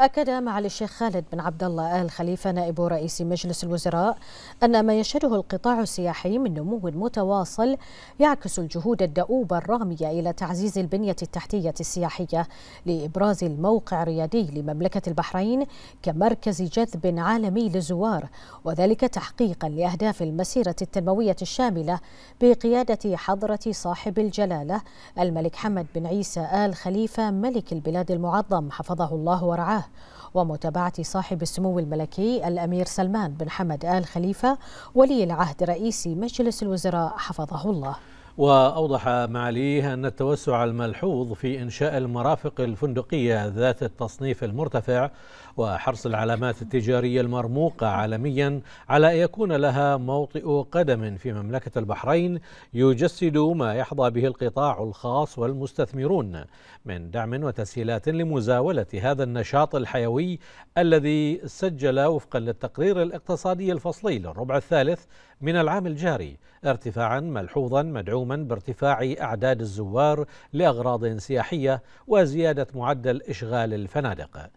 أكد معالي الشيخ خالد بن عبد الله آل خليفة نائب رئيس مجلس الوزراء أن ما يشهده القطاع السياحي من نمو متواصل يعكس الجهود الدؤوبة الرامية إلى تعزيز البنية التحتية السياحية لإبراز الموقع الريادي لمملكة البحرين كمركز جذب عالمي للزوار وذلك تحقيقا لأهداف المسيرة التنموية الشاملة بقيادة حضرة صاحب الجلالة الملك حمد بن عيسى آل خليفة ملك البلاد المعظم حفظه الله ورعاه الله ومتابعة صاحب السمو الملكي الأمير سلمان بن حمد آل خليفة ولي العهد رئيس مجلس الوزراء حفظه الله وأوضح معاليه أن التوسع الملحوظ في إنشاء المرافق الفندقية ذات التصنيف المرتفع وحرص العلامات التجارية المرموقة عالميا على أن يكون لها موطئ قدم في مملكة البحرين يجسد ما يحظى به القطاع الخاص والمستثمرون من دعم وتسهيلات لمزاولة هذا النشاط الحيوي الذي سجل وفقا للتقرير الاقتصادي الفصلي للربع الثالث من العام الجاري ارتفاعا ملحوظا مدعوما بارتفاع أعداد الزوار لأغراض سياحية وزيادة معدل إشغال الفنادق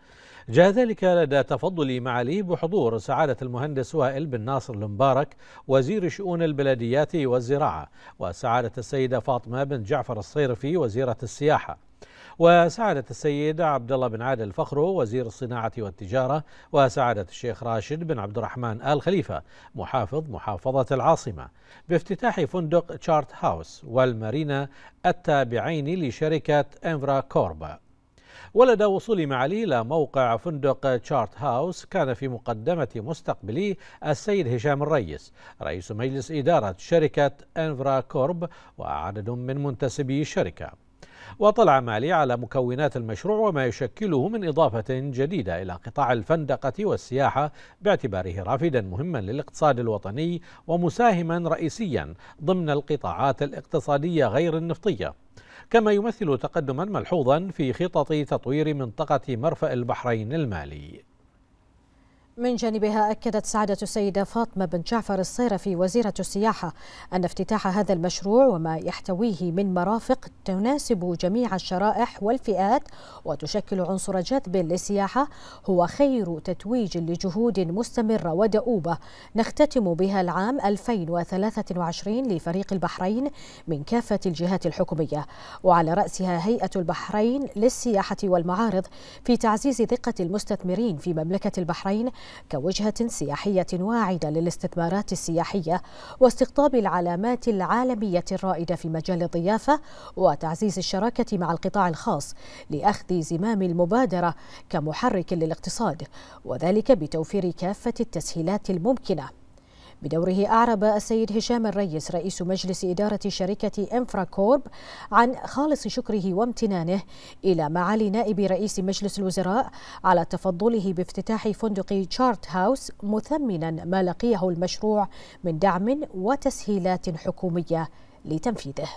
جاء ذلك لدى تفضل معالي بحضور سعادة المهندس وائل بن ناصر المبارك وزير شؤون البلديات والزراعة وسعادة السيدة فاطمة بن جعفر الصيرفي وزيرة السياحة وسعادة السيد عبد الله بن عادل الفخرو وزير الصناعة والتجارة وسعادة الشيخ راشد بن عبد الرحمن آل خليفة محافظ محافظة العاصمة بافتتاح فندق تشارت هاوس والمارينا التابعين لشركة انفرا كورب ولدى وصول معالي إلى موقع فندق تشارت هاوس كان في مقدمة مستقبلي السيد هشام الريس رئيس مجلس إدارة شركة انفرا كورب وعدد من منتسبي الشركة وطلع مالي على مكونات المشروع وما يشكله من إضافة جديدة إلى قطاع الفندقة والسياحة باعتباره رافدا مهما للاقتصاد الوطني ومساهما رئيسيا ضمن القطاعات الاقتصادية غير النفطية كما يمثل تقدما ملحوظا في خطط تطوير منطقة مرفأ البحرين المالي من جانبها أكدت سعادة السيدة فاطمة بن جعفر الصيرفي وزيرة السياحة أن افتتاح هذا المشروع وما يحتويه من مرافق تناسب جميع الشرائح والفئات وتشكل عنصر جذب للسياحة هو خير تتويج لجهود مستمرة ودؤوبة نختتم بها العام 2023 لفريق البحرين من كافة الجهات الحكومية وعلى رأسها هيئة البحرين للسياحة والمعارض في تعزيز ثقة المستثمرين في مملكة البحرين كوجهة سياحية واعدة للاستثمارات السياحية واستقطاب العلامات العالمية الرائدة في مجال الضيافة وتعزيز الشراكة مع القطاع الخاص لأخذ زمام المبادرة كمحرك للاقتصاد وذلك بتوفير كافة التسهيلات الممكنة بدوره أعرب السيد هشام الريس رئيس مجلس إدارة شركة إنفراكورب عن خالص شكره وامتنانه إلى معالي نائب رئيس مجلس الوزراء على تفضله بافتتاح فندق تشارت هاوس مثمنا ما لقيه المشروع من دعم وتسهيلات حكومية لتنفيذه